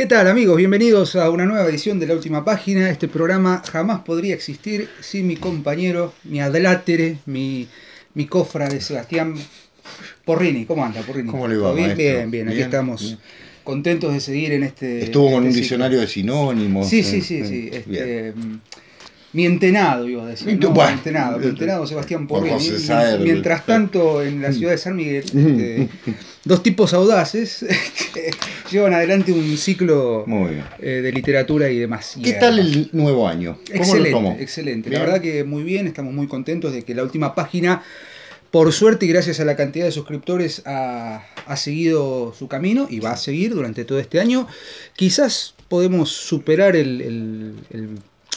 ¿Qué tal amigos? Bienvenidos a una nueva edición de La Última Página. Este programa jamás podría existir sin mi compañero, mi adlátere, mi, mi cofra de Sebastián Porrini. ¿Cómo anda Porrini? ¿Cómo le va? Bien, bien, bien, aquí estamos. Contentos de seguir en este. Estuvo con este un diccionario de sinónimos. Sí, eh, sí, sí, sí. Eh, este, Mientenado iba a decir. Mientenado mi eh, Sebastián Porri Mientras eh, tanto, en la eh. ciudad de San Miguel, este, dos tipos audaces este, llevan adelante un ciclo de literatura y demás. ¿Qué tal el nuevo año? excelente, excelente. La verdad que muy bien, estamos muy contentos de que la última página, por suerte y gracias a la cantidad de suscriptores, ha, seguido su camino y va a seguir durante todo este año. Quizás podemos superar el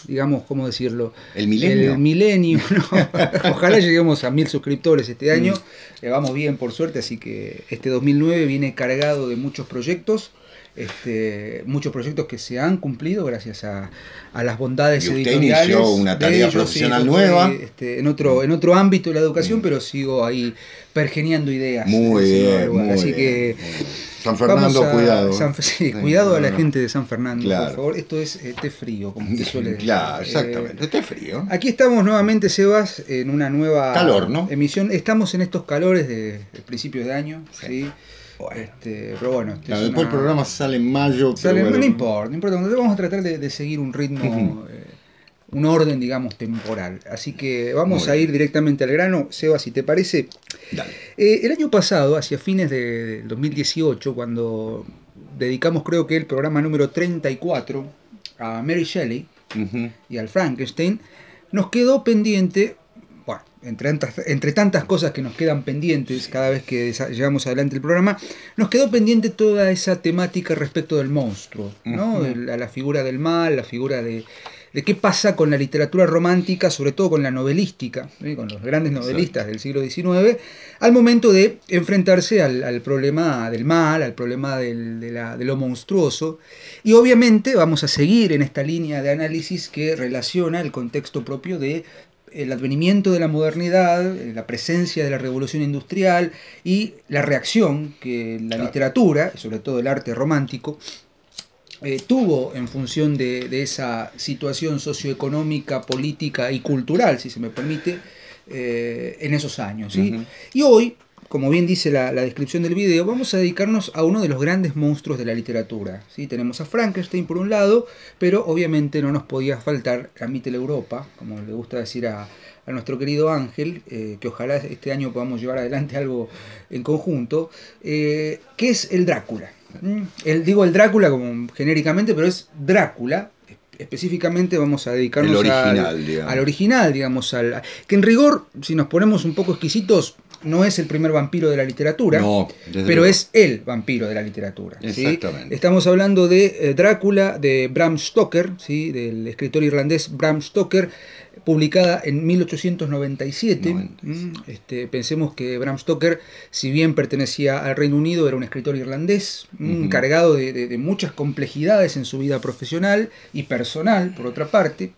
digamos, ¿cómo decirlo? El milenio. El milenio, Ojalá lleguemos a mil suscriptores este año. Mm. le vamos bien, por suerte, así que este 2009 viene cargado de muchos proyectos. Este, muchos proyectos que se han cumplido gracias a, a las bondades editoriales una tarea profesional nueva. Este, en, otro, en otro ámbito de la educación, mm. pero sigo ahí pergeniando ideas. Muy bien, Así que... San Fernando, cuidado. sí, cuidado a la gente de San Fernando, claro. por favor. Esto es eh, té frío, como se suele decir. Claro, eh, exactamente, té frío. Aquí estamos nuevamente, Sebas, en una nueva emisión. Estamos en estos calores de, principios de año, ¿sí? Bueno. Este, pero bueno, este después el programa sale en mayo. Sale, No importa, no importa. Vamos a tratar de, seguir un ritmo un orden, digamos, temporal. Así que vamos a ir directamente al grano. Seba, si te parece. Eh, el año pasado, hacia fines de 2018, cuando dedicamos creo que el programa número 34 a Mary Shelley y al Frankenstein, nos quedó pendiente, bueno, entre tantas, entre tantas cosas que nos quedan pendientes cada vez que llevamos adelante el programa, nos quedó pendiente toda esa temática respecto del monstruo, ¿no? a la figura del mal, la figura de, de qué pasa con la literatura romántica, sobre todo con la novelística, con los grandes novelistas del siglo XIX, al momento de enfrentarse al, problema del mal, al problema de, lo monstruoso. Y obviamente vamos a seguir en esta línea de análisis que relaciona el contexto propio de el advenimiento de la modernidad, la presencia de la revolución industrial y la reacción que la literatura, sobre todo el arte romántico, eh, tuvo en función de, esa situación socioeconómica, política y cultural, si se me permite, eh, en esos años. Y hoy, como bien dice la, descripción del video, vamos a dedicarnos a uno de los grandes monstruos de la literatura. Tenemos a Frankenstein por un lado, pero obviamente no nos podía faltar la Europa, como le gusta decir a, nuestro querido Ángel, eh, que ojalá este año podamos llevar adelante algo en conjunto, que es el Drácula. Mm, el, digo el Drácula como genéricamente, pero es Drácula. Específicamente vamos a dedicarnos al original, al, digamos. al original, digamos, al, que en rigor, si nos ponemos un poco exquisitos, no es el primer vampiro de la literatura, pero es el vampiro de la literatura. Exactamente. Estamos hablando de eh, Drácula de Bram Stoker, ¿sí? del escritor irlandés Bram Stoker, publicada en 1897. Mm, este, pensemos que Bram Stoker, si bien pertenecía al Reino Unido, era un escritor irlandés, encargado cargado de, muchas complejidades en su vida profesional y personal, por otra parte.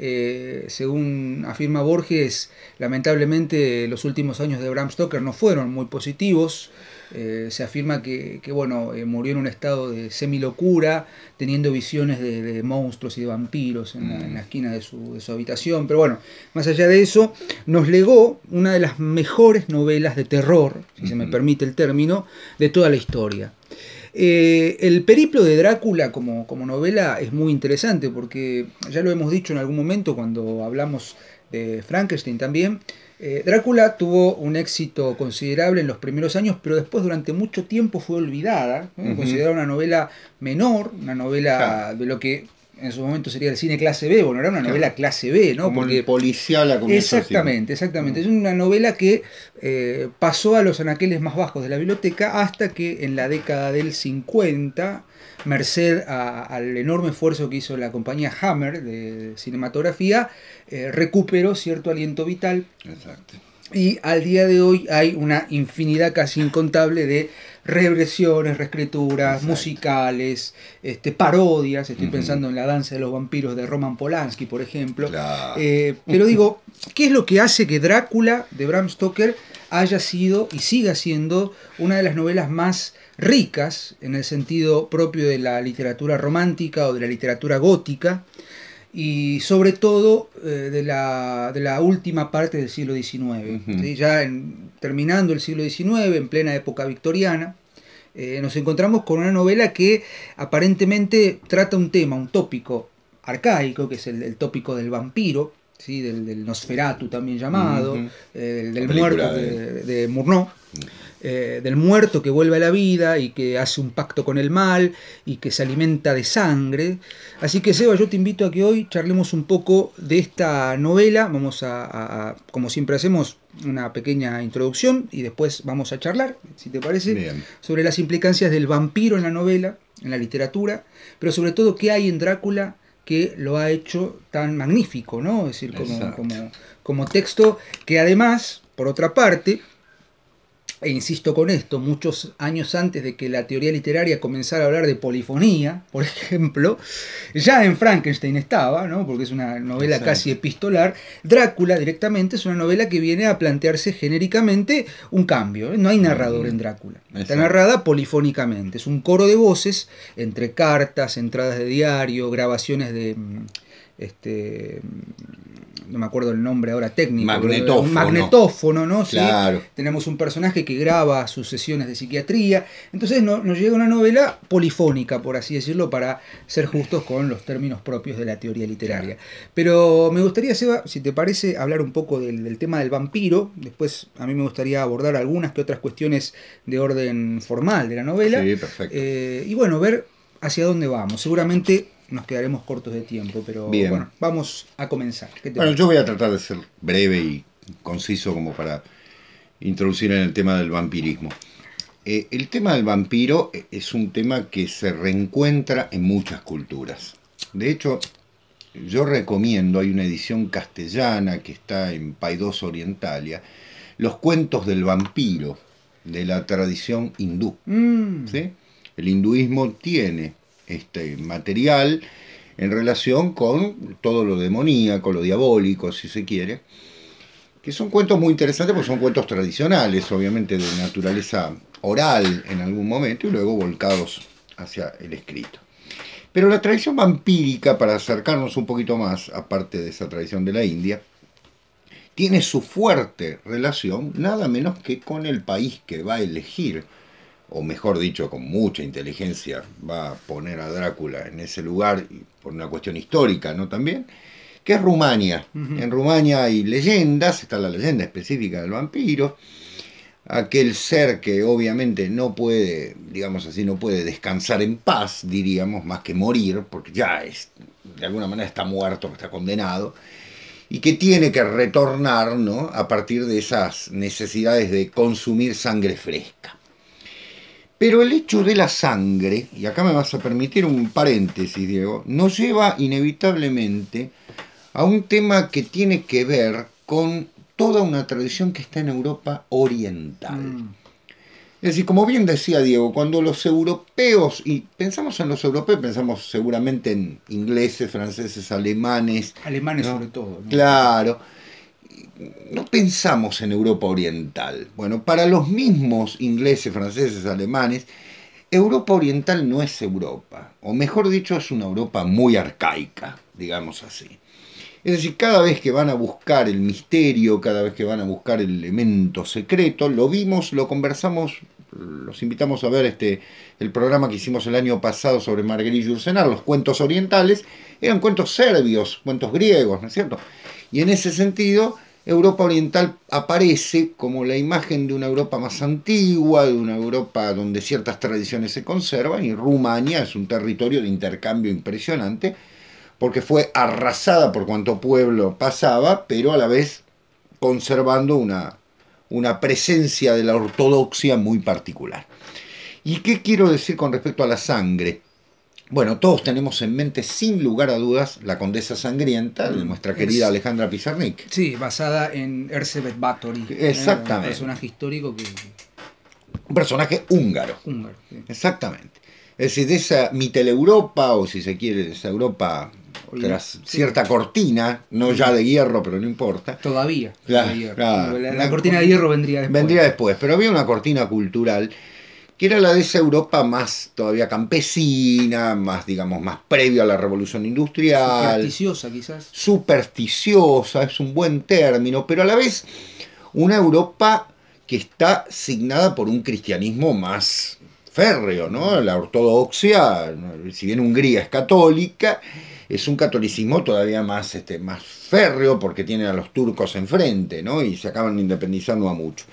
Eh, según afirma Borges, lamentablemente los últimos años de Bram Stoker no fueron muy positivos. Eh, se afirma que, bueno, eh, murió en un estado de semi-locura, teniendo visiones de, monstruos y de vampiros en, la, mm. esquina de su, habitación. Pero bueno, más allá de eso, nos legó una de las mejores novelas de terror, si se me permite el término, de toda la historia. Eh, el periplo de Drácula como, como novela es muy interesante porque ya lo hemos dicho en algún momento cuando hablamos de Frankenstein también, eh, Drácula tuvo un éxito considerable en los primeros años, pero después durante mucho tiempo fue olvidada, considerada una novela menor, una novela de lo que en su momento sería el cine clase B, bueno, era una novela clase B, ¿no? Como Porque, policial la Exactamente, exactamente. Es una novela que eh, pasó a los anaqueles más bajos de la biblioteca hasta que en la década del 50 merced al enorme esfuerzo que hizo la compañía Hammer de cinematografía, eh, recuperó cierto aliento vital. Y al día de hoy hay una infinidad casi incontable de regresiones, reescrituras, musicales, este, parodias. Estoy pensando en la danza de los vampiros de Roman Polanski, por ejemplo. Eh, pero digo, ¿qué es lo que hace que Drácula de Bram Stoker haya sido y siga siendo una de las novelas más ricas en el sentido propio de la literatura romántica o de la literatura gótica y sobre todo eh, de, la, última parte del siglo XIX, ya terminando el siglo XIX, en plena época victoriana. Eh, nos encontramos con una novela que aparentemente trata un tema, un tópico arcaico, que es el, el tópico del vampiro, del, Nosferatu también llamado, eh, del, muerto de, de eh, del muerto que vuelve a la vida y que hace un pacto con el mal y que se alimenta de sangre. Así que Seba, yo te invito a que hoy charlemos un poco de esta novela. Vamos a, como siempre hacemos, una pequeña introducción y después vamos a charlar, si te parece, sobre las implicancias del vampiro en la novela, en la literatura, pero sobre todo qué hay en Drácula que lo ha hecho tan magnífico, ¿no? Es decir, como, como texto que además, por otra parte, e insisto con esto, muchos años antes de que la teoría literaria comenzara a hablar de polifonía, por ejemplo, ya en Frankenstein estaba, ¿no? porque es una novela casi epistolar, Drácula directamente es una novela que viene a plantearse genéricamente un cambio, ¿eh? no hay narrador en Drácula, está narrada polifónicamente, es un coro de voces entre cartas, entradas de diario, grabaciones de... Mm, este, no me acuerdo el nombre ahora técnico, magnetófono, magnetófono ¿no? Claro. Tenemos un personaje que graba sus sesiones de psiquiatría, entonces nos llega una novela polifónica, por así decirlo, para ser justos con los términos propios de la teoría literaria. Pero me gustaría, Seba, si te parece, hablar un poco del, tema del vampiro, después a mí me gustaría abordar algunas que otras cuestiones de orden formal de la novela, sí, perfecto. Eh, y bueno, ver hacia dónde vamos. Seguramente nos quedaremos cortos de tiempo, pero bueno, vamos a comenzar. bueno, yo voy a tratar de ser breve y conciso como para introducir en el tema del vampirismo. Eh, el tema del vampiro eh, es un tema que se reencuentra en muchas culturas. De hecho, yo recomiendo, hay una edición castellana que está en Paidós Orientalia, los cuentos del vampiro de la tradición hindú. Mm. El hinduismo tiene este, material en relación con todo lo demoníaco, lo diabólico, si se quiere, que son cuentos muy interesantes porque son cuentos tradicionales, obviamente de naturaleza oral en algún momento y luego volcados hacia el escrito. Pero la tradición vampírica, para acercarnos un poquito más, aparte de esa tradición de la India, tiene su fuerte relación nada menos que con el país que va a elegir o mejor dicho, con mucha inteligencia, va a poner a Drácula en ese lugar, por una cuestión histórica, ¿no? También, que es Rumania. En Rumania hay leyendas, está la leyenda específica del vampiro, aquel ser que obviamente no puede, digamos así, no puede descansar en paz, diríamos, más que morir, porque ya es, de alguna manera está muerto, está condenado, y que tiene que retornar, ¿no? A partir de esas necesidades de consumir sangre fresca. Pero el hecho de la sangre, y acá me vas a permitir un paréntesis, Diego, nos lleva inevitablemente a un tema que tiene que ver con toda una tradición que está en Europa oriental. Mm. Es decir, como bien decía Diego, cuando los europeos, y pensamos en los europeos, pensamos seguramente en ingleses, franceses, alemanes. Alemanes sobre todo. ¿no? Claro no pensamos en Europa Oriental. Bueno, para los mismos ingleses, franceses, alemanes, Europa Oriental no es Europa, o mejor dicho, es una Europa muy arcaica, digamos así. Es decir, cada vez que van a buscar el misterio, cada vez que van a buscar el elemento secreto, lo vimos, lo conversamos, los invitamos a ver este, el programa que hicimos el año pasado sobre Marguerite Yourcenar, los cuentos orientales, eran cuentos serbios, cuentos griegos, ¿no es cierto? Y en ese sentido, Europa Oriental aparece como la imagen de una Europa más antigua, de una Europa donde ciertas tradiciones se conservan, y Rumania es un territorio de intercambio impresionante, porque fue arrasada por cuanto pueblo pasaba, pero a la vez conservando una, una presencia de la ortodoxia muy particular. ¿Y qué quiero decir con respecto a la sangre? Bueno, todos tenemos en mente, sin lugar a dudas, la Condesa Sangrienta de mm, nuestra querida Alejandra Pizarnik. Sí, basada en Erzsébet Báthory. ¿eh? Exactamente. Un personaje histórico que... Un personaje húngaro. Húngaro. Exactamente. Es decir, de esa Mitteleuropa, o si se quiere, de esa Europa tras cierta cortina, no ya de hierro, pero no importa. Todavía. La, la cortina de hierro vendría después. Vendría después, pero había una cortina cultural que era la de esa Europa más todavía campesina, más, digamos, más previo a la revolución industrial. Supersticiosa, quizás. Supersticiosa, es un buen término, pero a la vez una Europa que está signada por un cristianismo más férreo, ¿no? La ortodoxia, si bien Hungría es católica, es un catolicismo todavía más, este, más férreo porque tiene a los turcos enfrente, ¿no? Y se acaban independizando a muchos.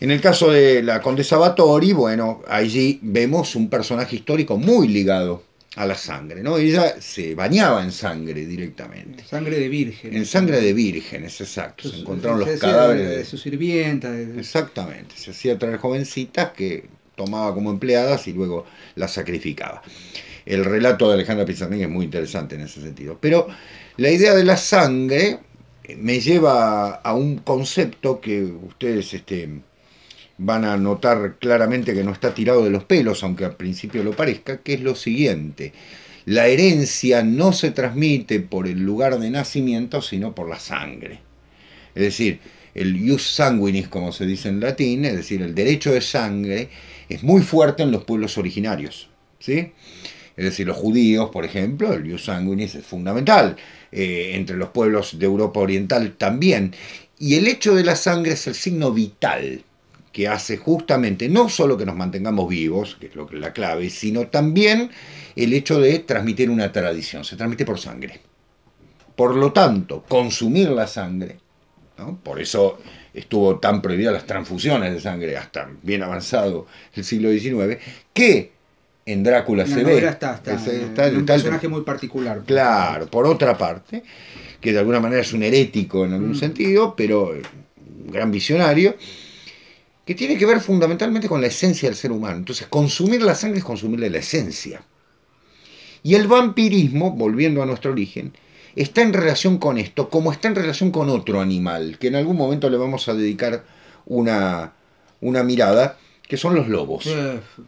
En el caso de la condesa Batori, bueno, allí vemos un personaje histórico muy ligado a la sangre, ¿no? Ella se bañaba en sangre directamente. sangre de virgen. En sangre de vírgenes, exacto. se encontraron los cadáveres. De, de sus sirvientas. Exactamente. Se hacía traer jovencitas que tomaba como empleadas y luego las sacrificaba. El relato de Alejandra Pizarnik es muy interesante en ese sentido. Pero la idea de la sangre me lleva a un concepto que ustedes este, van a notar claramente que no está tirado de los pelos, aunque al principio lo parezca, que es lo siguiente. La herencia no se transmite por el lugar de nacimiento, sino por la sangre. Es decir, el ius sanguinis, como se dice en latín, es decir, el derecho de sangre, es muy fuerte en los pueblos originarios. ¿sí? Es decir, los judíos, por ejemplo, el ius sanguinis es fundamental. Eh, entre los pueblos de Europa Oriental también. Y el hecho de la sangre es el signo vital que hace justamente no solo que nos mantengamos vivos, que es lo que la clave, sino también el hecho de transmitir una tradición, se transmite por sangre. Por lo tanto, consumir la sangre, por eso estuvo tan prohibida las transfusiones de sangre hasta bien avanzado el siglo XIX, que en Drácula se ve. Está, está, un personaje muy particular. Claro, por otra parte, que de alguna manera es un herético en algún mm. sentido, pero un gran visionario que tiene que ver fundamentalmente con la esencia del ser humano. Entonces, consumir la sangre es consumirle la esencia. Y el vampirismo, volviendo a nuestro origen, está en relación con esto, como está en relación con otro animal, que en algún momento le vamos a dedicar una, una mirada, que son los lobos.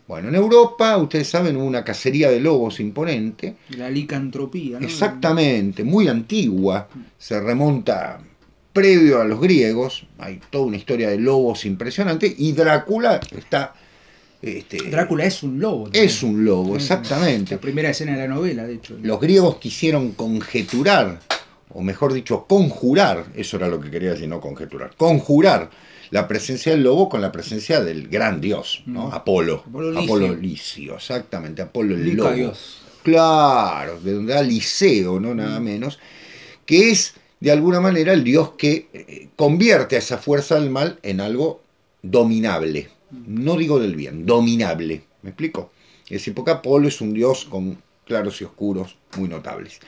Bueno, en Europa, ustedes saben, hubo una cacería de lobos imponente. La licantropía. Exactamente, muy antigua, se remonta previo a los griegos, hay toda una historia de lobos impresionante, y Drácula está... Este, Drácula es un lobo. Es un lobo, exactamente. La primera escena de la novela, de hecho. Los griegos quisieron conjeturar, o mejor dicho, conjurar, eso era lo que quería decir, no conjeturar, conjurar la presencia del lobo con la presencia del gran dios, ¿no? Mm. Apolo. Apolo Licio. exactamente, Apolo el lobo. Dios. Claro, de donde era Liceo, no nada mm. menos, que es de alguna manera el Dios que eh, convierte a esa fuerza del mal en algo dominable. No digo del bien, dominable. ¿Me explico? Es decir, porque Apolo es un Dios con claros y oscuros muy notables.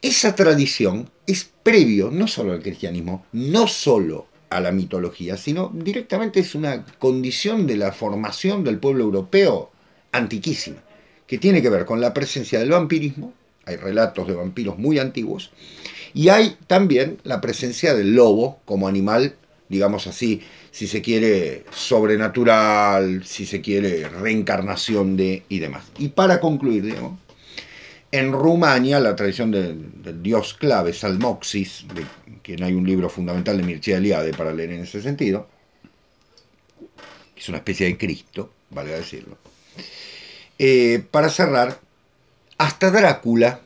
Esa tradición es previo no solo al cristianismo, no solo a la mitología, sino directamente es una condición de la formación del pueblo europeo antiquísima, que tiene que ver con la presencia del vampirismo, hay relatos de vampiros muy antiguos, y hay también la presencia del lobo como animal, digamos así, si se quiere sobrenatural, si se quiere reencarnación de y demás. Y para concluir, en Rumania, la tradición del, dios clave, Salmoxis, de quien hay un libro fundamental de Mircea Eliade para leer en ese sentido, que es una especie de Cristo, vale decirlo. Eh, para cerrar, hasta Drácula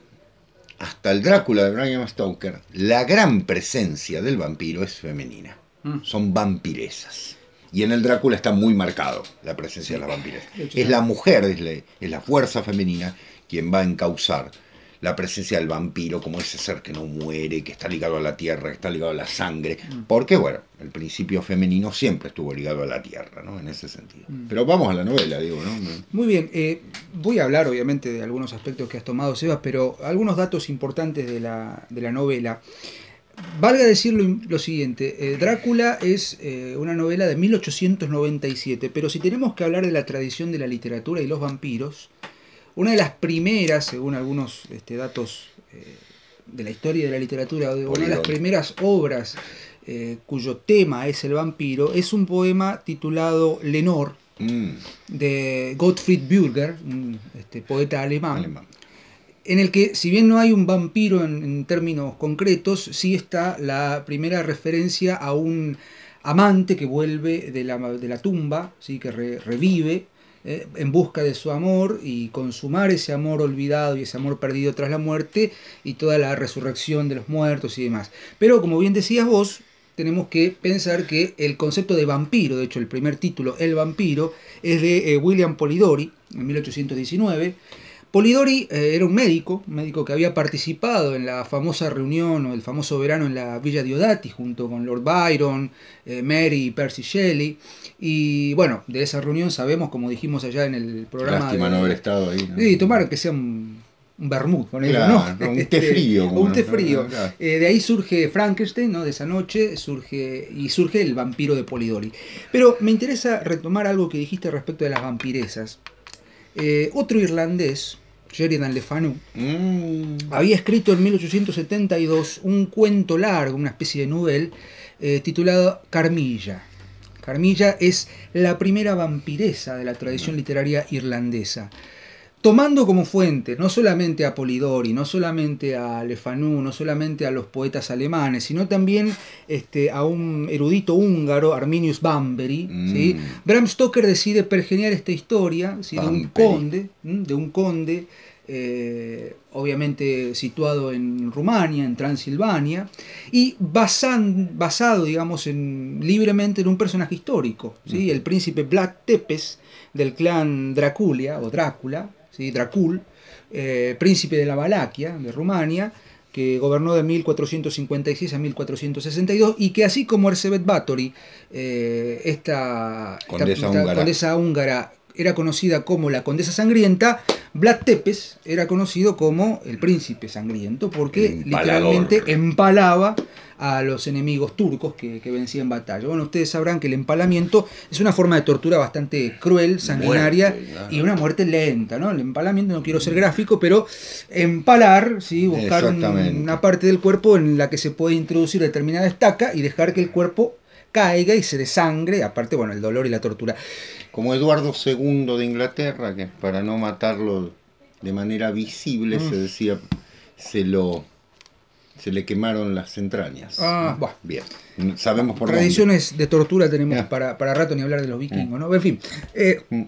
hasta el Drácula de Brian Stoker, la gran presencia del vampiro es femenina. Mm. Son vampiresas. Y en el Drácula está muy marcado la presencia de las vampiresas. Es la mujer, es la, es la fuerza femenina quien va a encauzar la presencia del vampiro como ese ser que no muere, que está ligado a la tierra, que está ligado a la sangre, mm. porque bueno, el principio femenino siempre estuvo ligado a la tierra, ¿no? En ese sentido. Mm. Pero vamos a la novela, digo, ¿no? Muy bien, eh, voy a hablar obviamente de algunos aspectos que has tomado, Sebas, pero algunos datos importantes de la, de la novela. Valga decir lo, siguiente, eh, Drácula es eh, una novela de 1897, pero si tenemos que hablar de la tradición de la literatura y los vampiros, una de las primeras, según algunos este, datos eh, de la historia y de la literatura, una de las primeras obras eh, cuyo tema es el vampiro, es un poema titulado Lenor, mm. de Gottfried Bürger, un este, poeta alemán, en el que, si bien no hay un vampiro en, términos concretos, sí está la primera referencia a un amante que vuelve de la, tumba, ¿sí? que revive eh, en busca de su amor y consumar ese amor olvidado y ese amor perdido tras la muerte y toda la resurrección de los muertos y demás. Pero como bien decías vos, tenemos que pensar que el concepto de vampiro, de hecho el primer título, El vampiro, es de eh, William Polidori, en 1819. Polidori eh, era un médico, un médico que había participado en la famosa reunión o el famoso verano en la Villa Diodati junto con Lord Byron, eh, Mary y Percy Shelley. Y bueno, de esa reunión sabemos, como dijimos allá en el programa. de, estado Y tomar que sea un, un vermut con ¿no? Un té frío. un té frío. Eh, de ahí surge Frankenstein, ¿no? De esa noche surge y surge el vampiro de Polidori. Pero me interesa retomar algo que dijiste respecto de las vampiresas otro irlandés, Sheridan Le Fanu, mm. había escrito en 1872 un cuento largo, una especie de novel, eh, titulado Carmilla. Carmilla es la primera vampiresa de la tradición mm. literaria irlandesa tomando como fuente no solamente a Polidori, no solamente a Lefanú, no solamente a los poetas alemanes, sino también este, a un erudito húngaro, Arminius Bamberi. Mm. Bram Stoker decide pergenear esta historia de un conde, de eh, un conde obviamente situado en Rumania, en Transilvania, y basado, digamos, en, libremente en un personaje histórico, ¿sí? Mm. el príncipe Black Tepes del clan Draculia o Drácula, ¿sí? Dracul, eh, príncipe de la Valaquia, de Rumania, que gobernó de 1456 a 1462 y que así como Ersebet Báthory, eh, esta, condesa húngara era conocida como la Condesa Sangrienta, Vlad Tepes era conocido como el Príncipe Sangriento, porque literalmente empalaba a los enemigos turcos que, que vencían batalla. Bueno, ustedes sabrán que el empalamiento es una forma de tortura bastante cruel, sanguinaria y una muerte lenta, ¿no? El empalamiento, no quiero ser gráfico, pero empalar, ¿sí? buscar una parte del cuerpo en la que se puede introducir determinada estaca y dejar que el cuerpo caiga y se desangre, aparte, bueno, el dolor y la tortura. Como Eduardo II de Inglaterra, que para no matarlo de manera visible, se mm. decía, se lo se le quemaron las entrañas. Ah, bueno. Bien. Sabemos por Tradiciones de tortura tenemos ah. para, para, rato ni hablar de los vikingos, mm. ¿no? En fin. Eh, mm.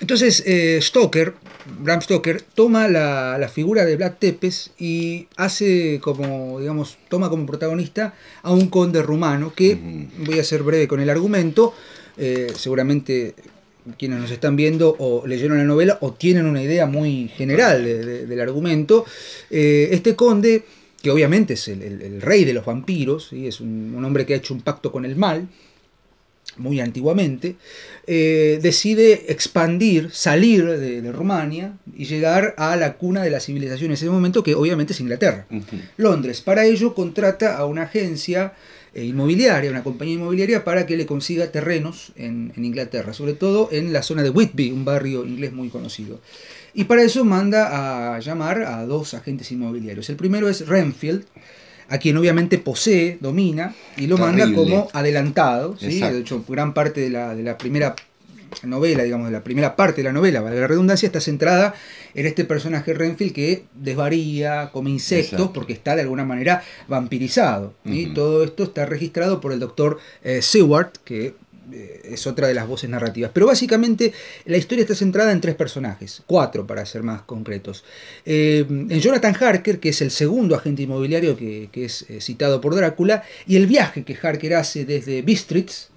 entonces, eh, Stoker Bram Stoker, toma la, figura de Vlad Tepes y hace como, digamos, toma como protagonista a un conde rumano que, voy a ser breve con el argumento, eh, seguramente quienes nos están viendo o leyeron la novela o tienen una idea muy general del argumento, eh, este conde, que obviamente es el, rey de los vampiros, y es un, hombre que ha hecho un pacto con el mal, muy antiguamente, eh, decide expandir, salir de, de, Rumania y llegar a la cuna de la civilización en ese momento, que obviamente es Inglaterra, Londres. Para ello contrata a una agencia eh, inmobiliaria, una compañía inmobiliaria, para que le consiga terrenos en, en Inglaterra, sobre todo en la zona de Whitby, un barrio inglés muy conocido. Y para eso manda a llamar a dos agentes inmobiliarios. El primero es Renfield, a quien obviamente posee, domina, y lo manda como adelantado. De hecho, gran parte de la, de la primera novela, digamos, de la primera parte de la novela, vale, la redundancia, está centrada en este personaje Renfield que desvaría, come insectos, porque está de alguna manera vampirizado. Y todo esto está registrado por el doctor eh, Seward, que eh, es otra de las voces narrativas. Pero básicamente la historia está centrada en tres personajes, cuatro para ser más concretos. Eh, en Jonathan Harker, que es el segundo agente inmobiliario que, es eh, citado por Drácula, y el viaje que Harker hace desde Bistritz,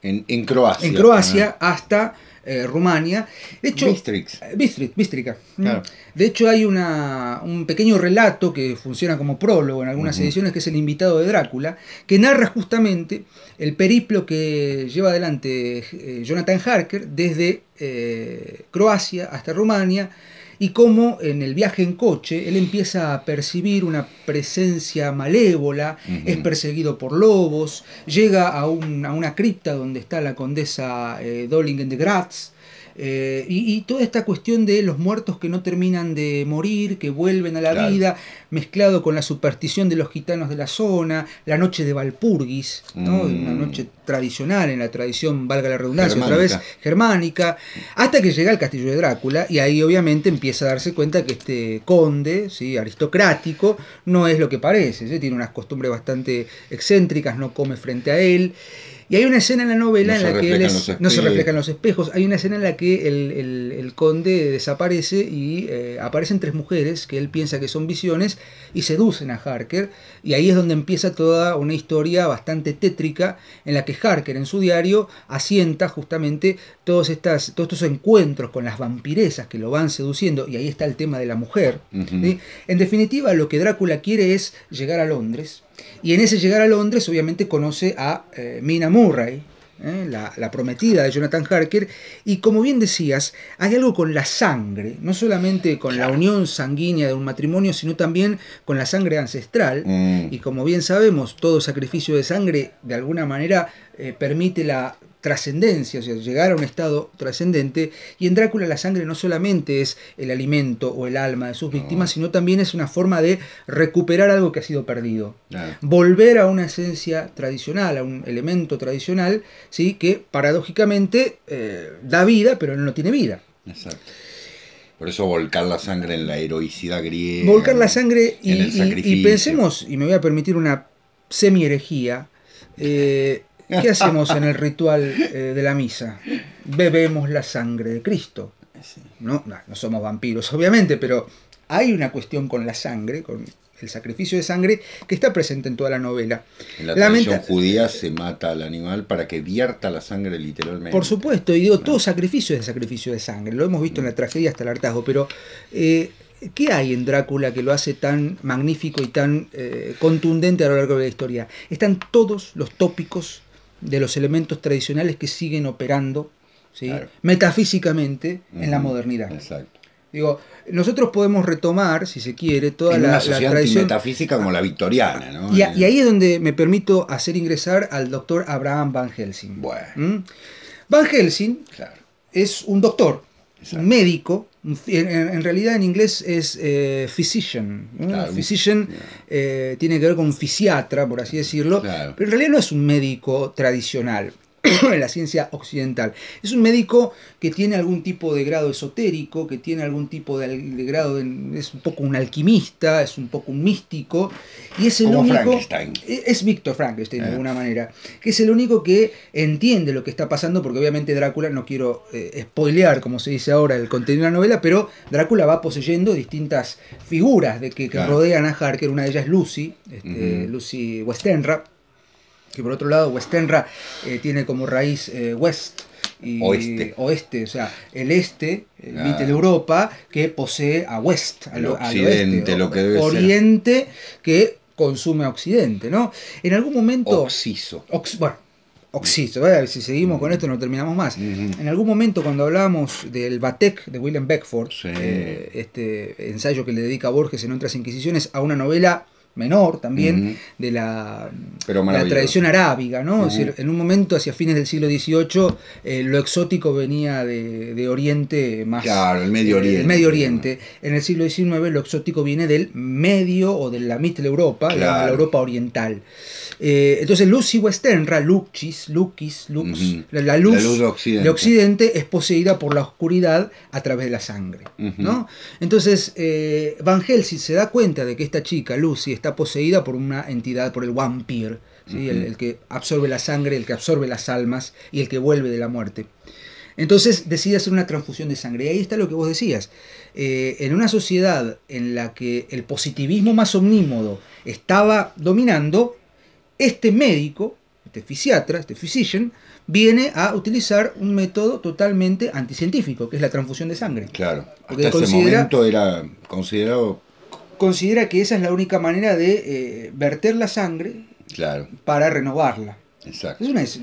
en, en Croacia, en Croacia hasta eh, Rumania. De hecho, Bistrix. Eh, de hecho, hay un pequeño relato que funciona como prólogo en algunas ediciones, que es El invitado de Drácula, que narra justamente el periplo que lleva adelante eh, Jonathan Harker desde Croacia hasta Rumania y cómo en el viaje en coche él empieza a percibir una presencia malévola, es perseguido por lobos, llega a, una cripta donde está la condesa eh, Dollingen de Graz, eh, y, toda esta cuestión de los muertos que no terminan de morir, que vuelven a la vida, mezclado con la superstición de los gitanos de la zona, la noche de Valpurgis, mm. una noche tradicional en la tradición, valga la redundancia, otra vez germánica, hasta que llega al castillo de Drácula y ahí obviamente empieza a darse cuenta que este conde, ¿sí? aristocrático, no es lo que parece, tiene unas costumbres bastante excéntricas, no come frente a él. Y hay una escena en la novela en la que él no se reflejan los espejos. Hay una escena en la que el, conde desaparece y eh, aparecen tres mujeres que él piensa que son visiones y seducen a Harker. Y ahí es donde empieza toda una historia bastante tétrica en la que Harker en su diario asienta justamente todos, estas, todos estos encuentros con las vampiresas que lo van seduciendo. Y ahí está el tema de la mujer. En definitiva, lo que Drácula quiere es llegar a Londres. Y en ese llegar a Londres, obviamente conoce a eh, Mina Murray, ¿eh? la, prometida de Jonathan Harker, y como bien decías, hay algo con la sangre, no solamente con la unión sanguínea de un matrimonio, sino también con la sangre ancestral, mm. y como bien sabemos, todo sacrificio de sangre de alguna manera eh, permite la trascendencia, o sea, llegar a un estado trascendente. Y en Drácula la sangre no solamente es el alimento o el alma de sus víctimas, sino también es una forma de recuperar algo que ha sido perdido. Volver a una esencia tradicional, a un elemento tradicional, ¿sí? que paradójicamente eh, da vida, pero no tiene vida. Exacto. Por eso volcar la sangre en la heroicidad griega. Volcar la sangre y, pensemos, y me voy a permitir una semi-herejía, eh, ¿Qué hacemos en el ritual eh, de la misa? Bebemos la sangre de Cristo. No, no, somos vampiros, obviamente, pero hay una cuestión con la sangre, con el sacrificio de sangre, que está presente en toda la novela. En la tradición judía se mata al animal para que vierta la sangre literalmente. Por supuesto, y digo, todo sacrificio es sacrificio de sangre, lo hemos visto en la tragedia hasta el hartazgo, pero eh, ¿qué hay en Drácula que lo hace tan magnífico y tan eh, contundente a lo largo de la historia? Están todos los tópicos de los elementos tradicionales que siguen operando metafísicamente en la modernidad. Exacto. Digo, nosotros podemos retomar, si se quiere, toda la, tradición metafísica como la victoriana. ¿no? Y, ahí es donde me permito hacer ingresar al doctor Abraham Van Helsing. Van Helsing es un doctor, es un médico, en, realidad en inglés es eh, physician. physician eh, tiene que ver con fisiatra, por así decirlo. Pero en realidad no es un médico tradicional. en la ciencia occidental. Es un médico que tiene algún tipo de grado esotérico, que tiene algún tipo de, grado, es un poco un alquimista, es un poco un místico, y es el único... E, es, Víctor Frankenstein, de eh. alguna manera, que es el único que entiende lo que está pasando, porque obviamente Drácula, no quiero eh, spoilear, como se dice ahora, el contenido de la novela, pero Drácula va poseyendo distintas figuras de que, rodean a Harker, una de ellas es Lucy, este, Lucy Westenra, que por otro lado Westenra eh, tiene como raíz eh, West. Y oeste. o sea, el este, ah. Europa, que posee a West, al, al este, lo que debe oriente, que consume a Occidente, ¿no? En algún momento... Oxiso. bueno, oxiso, eh, si seguimos con esto no terminamos más. En algún momento cuando hablamos del Batek de William Beckford, este ensayo que le dedica Borges en otras Inquisiciones, a una novela menor también, de la, tradición arábiga, ¿no? en un momento, hacia fines del siglo XVIII, eh, lo exótico venía de, Oriente más... Claro, el Medio eh, Oriente. El Medio Oriente. En el siglo XIX lo exótico viene del Medio o de la de Europa, la Europa Oriental. Eh, entonces, Lucy Westenra, Lucis, Lux, la, luz, de, occidente. es poseída por la oscuridad a través de la sangre. ¿no? Entonces, eh, Van Helsing se da cuenta de que esta chica, Lucy, está poseída por una entidad, por el vampir, el, que absorbe la sangre, el que absorbe las almas y el que vuelve de la muerte. Entonces decide hacer una transfusión de sangre. Y ahí está lo que vos decías. Eh, en una sociedad en la que el positivismo más omnímodo estaba dominando, este médico, este fisiatra, este physician, viene a utilizar un método totalmente anticientífico, que es la transfusión de sangre. Claro, hasta ese momento era considerado... Considera que esa es la única manera de eh, verter la sangre claro. para renovarla. Exacto. Es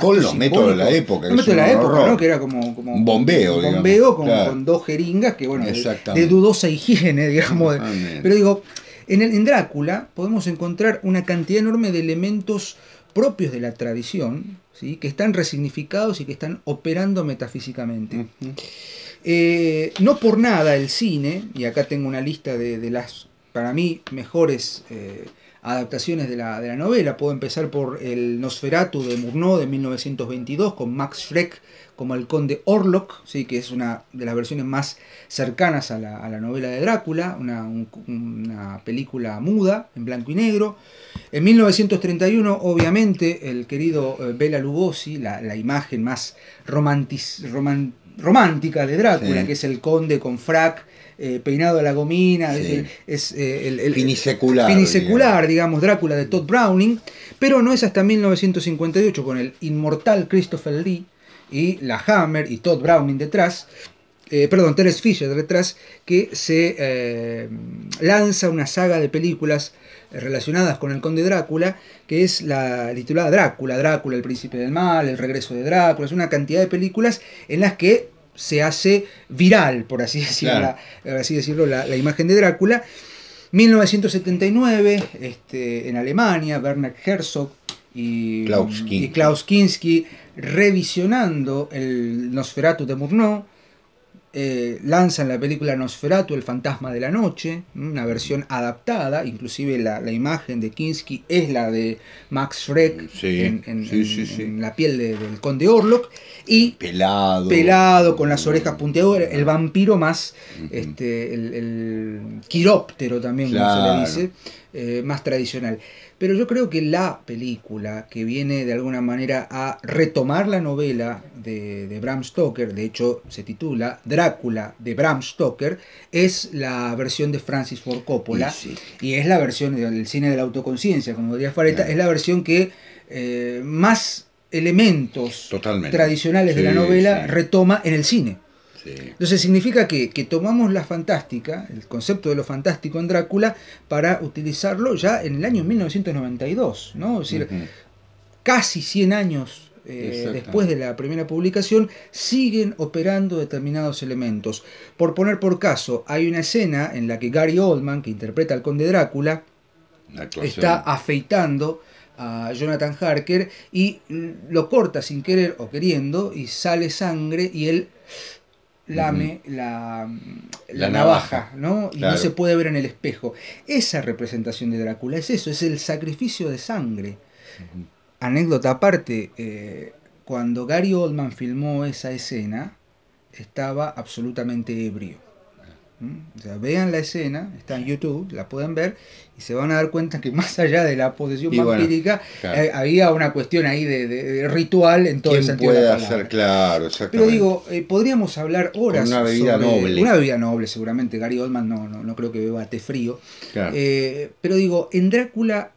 con los métodos de la época. Los métodos de la época, ¿no? Que era como, un bombeo, un bombeo Con, dos jeringas que, bueno, de, de dudosa higiene, digamos. Pero digo, en, Drácula podemos encontrar una cantidad enorme de elementos propios de la tradición, ¿sí? que están resignificados y que están operando metafísicamente. Eh, no por nada el cine, y acá tengo una lista de, las, para mí, mejores eh, adaptaciones de la, de la, novela. Puedo empezar por el Nosferatu de Murnau de 1922 con Max Schreck como el conde Orlock, ¿sí? que es una de las versiones más cercanas a la, novela de Drácula, una, película muda, en blanco y negro. En 1931, obviamente, el querido eh, Bela Lugosi, la, imagen más romántica de Drácula, que es el conde con frac, eh, peinado a la gomina, es eh, el, finisecular, finisecular digamos. digamos. Drácula de Todd Browning, pero no es hasta 1958 con el inmortal Christopher Lee, y la Hammer y Todd Browning detrás, eh, perdón, Terence Fisher detrás, que se eh, lanza una saga de películas relacionadas con el conde Drácula, que es la titulada Drácula, Drácula, el príncipe del mal, el regreso de Drácula, es una cantidad de películas en las que se hace viral, por así decirlo, la, así decirlo la, imagen de Drácula. 1979, este, en Alemania, Werner Herzog y y Klaus Kinski revisionando el Nosferatu de Murnau, eh, lanzan la película Nosferatu, El fantasma de la noche, una versión adaptada, inclusive la, imagen de Kinski es la de Max Freck en, la piel del conde Orlok, y pelado. pelado, con las orejas punteadoras, el vampiro más, este, el, quiróptero también, como se le dice. Eh, más tradicional. Pero yo creo que la película que viene de alguna manera a retomar la novela de, Bram Stoker, de hecho se titula Drácula de Bram Stoker, es la versión de Francis Ford Coppola y es la versión del cine de la autoconciencia, como diría Fareta, es la versión que eh, más elementos tradicionales de la novela retoma en el cine. Este, Entonces significa que, tomamos la fantástica, el concepto de lo fantástico en Drácula, para utilizarlo ya en el año 1992, ¿no? Es decir, casi 100 años eh, después de la primera publicación, siguen operando determinados elementos. Por poner por caso, hay una escena en la que Gary Oldman, que interpreta al conde Drácula, está afeitando a Jonathan Harker y lo corta sin querer o queriendo y sale sangre y él lame la, la, navaja, ¿no? Y no se puede ver en el espejo. Esa representación de Drácula es eso, es el sacrificio de sangre. Anécdota aparte, eh, cuando Gary Oldman filmó esa escena, estaba absolutamente ebrio vean la escena, está en YouTube, la pueden ver y se van a dar cuenta que más allá de la posesión vampírica eh, había una cuestión ahí de, ritual en todo el sentido puede de Hacer, claro, Pero digo, eh, podríamos hablar horas una bebida noble. una bebida noble, seguramente Gary Oldman no, no, creo que beba té frío. Eh, pero digo, en Drácula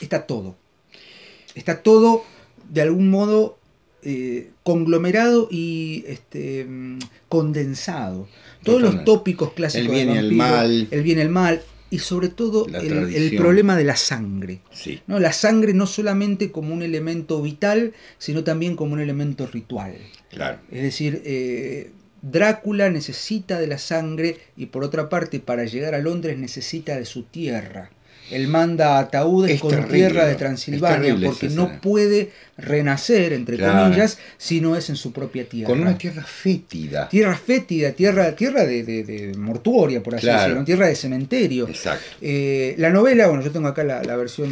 está todo. Está todo de algún modo conglomerado y este, mm, condensado. Todos los tópicos clásicos. El bien y el mal. El bien y el mal. Y sobre todo el, problema de la sangre. ¿no? La sangre no solamente como un elemento vital, sino también como un elemento ritual. Claro. Es decir, eh, Drácula necesita de la sangre y por otra parte para llegar a Londres necesita de su tierra. Él manda ataúdes con tierra de Transilvania, porque no puede renacer, entre comillas, si no es en su propia tierra. Con una tierra fétida. Tierra fétida, tierra, tierra de, de, mortuoria, por así decirlo, tierra de cementerio. Exacto. Eh, la novela, bueno, yo tengo acá la, versión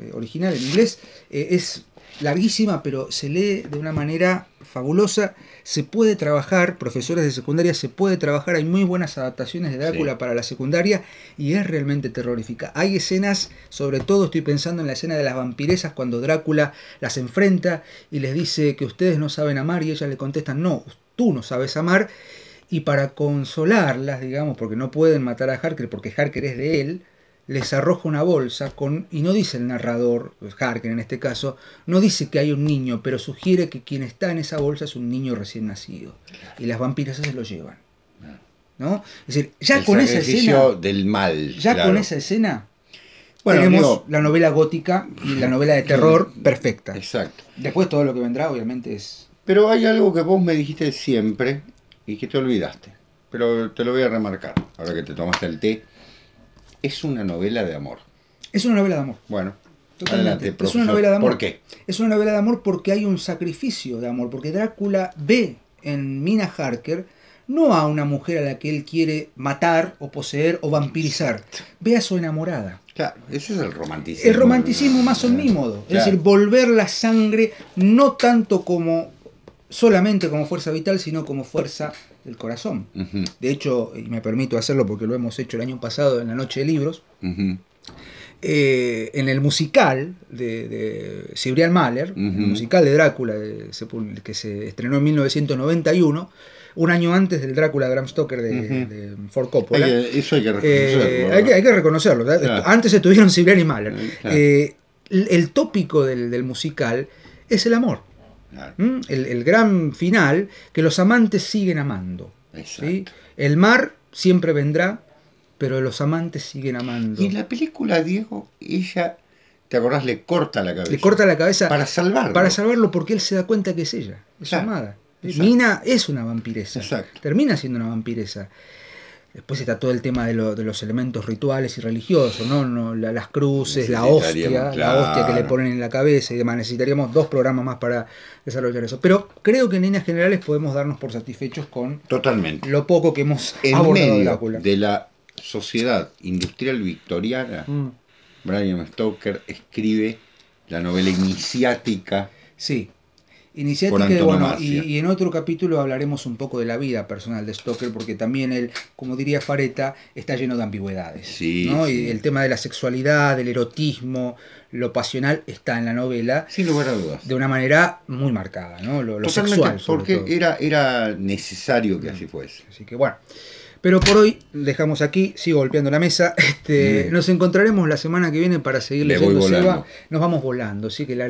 eh, original en inglés, eh, es larguísima, pero se lee de una manera fabulosa se puede trabajar, profesores de secundaria, se puede trabajar, hay muy buenas adaptaciones de Drácula para la secundaria y es realmente terrorífica. Hay escenas, sobre todo estoy pensando en la escena de las vampiresas cuando Drácula las enfrenta y les dice que ustedes no saben amar y ellas le contestan, no, tú no sabes amar. Y para consolarlas, digamos, porque no pueden matar a Harker, porque Harker es de él, les arroja una bolsa con, y no dice el narrador, pues, Harker en este caso, no dice que hay un niño, pero sugiere que quien está en esa bolsa es un niño recién nacido. Y las vampiras se lo llevan. Ah. ¿No? Es decir, ya con esa escena. del mal. Ya con esa escena. tenemos la novela gótica y la novela de terror perfecta. Exacto. Después todo lo que vendrá, obviamente, es. Pero hay algo que vos me dijiste siempre y que te olvidaste. Pero te lo voy a remarcar, ahora que te tomaste el té es una novela de amor. Es una novela de amor. Bueno, Totalmente. Adelante, es una novela de amor. ¿Por qué? Es una novela de amor porque hay un sacrificio de amor, porque Drácula ve en Mina Harker no a una mujer a la que él quiere matar o poseer o vampirizar, ve a su enamorada. Claro, eso es el romanticismo. El romanticismo más o modo es decir, volver la sangre no tanto como solamente como fuerza vital, sino como fuerza del corazón. De hecho, y me permito hacerlo porque lo hemos hecho el año pasado en la Noche de Libros, eh, en el musical de, de Cibrián Mahler, el musical de Drácula que se estrenó en 1991, un año antes del Drácula de, uh de Ford Coppola. eso hay que eh, reconocerlo. hay, que, hay, reconocerlo. Antes estuvieron Cibrián y Mahler. Eh, el, tópico del, musical es el amor. ¿Mm? El, el, gran final que los amantes siguen amando. El mar siempre vendrá, pero los amantes siguen amando. Y en la película, Diego, ella, ¿te acordás? Le corta la cabeza. Le corta la cabeza. Para salvarlo. Para salvarlo porque él se da cuenta que es ella, es amada. Mina es una vampireza Exacto. Termina siendo una vampireza Después está todo el tema de, los elementos rituales y religiosos, ¿no? no las cruces, la hostia, la hostia que le ponen en la cabeza y demás. Necesitaríamos dos programas más para desarrollar eso. Pero creo que en líneas generales podemos darnos por satisfechos con lo poco que hemos en de la sociedad industrial victoriana, mm. Brian Stoker escribe la novela iniciática. Sí, y, bueno, y, en otro capítulo hablaremos un poco de la vida personal de Stoker, porque también él, como diría Fareta, está lleno de ambigüedades. Sí, ¿no? Y el tema de la sexualidad, del erotismo, lo pasional está en la novela. Sin lugar a dudas. De una manera muy marcada, ¿no? Lo, lo sexual. Porque Era, era necesario que mm. así fuese. Así que bueno. Pero por hoy dejamos aquí, sigo golpeando la mesa. Este, Nos encontraremos la semana que viene para seguir leyendo Seba. Nos vamos volando, así que la,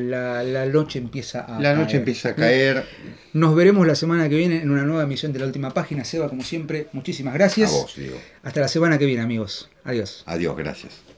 noche empieza a La noche caer. empieza a caer. Nos veremos la semana que viene en una nueva emisión de la última página. Seba, como siempre, muchísimas gracias. Hasta la semana que viene, amigos. Adiós. Adiós, gracias.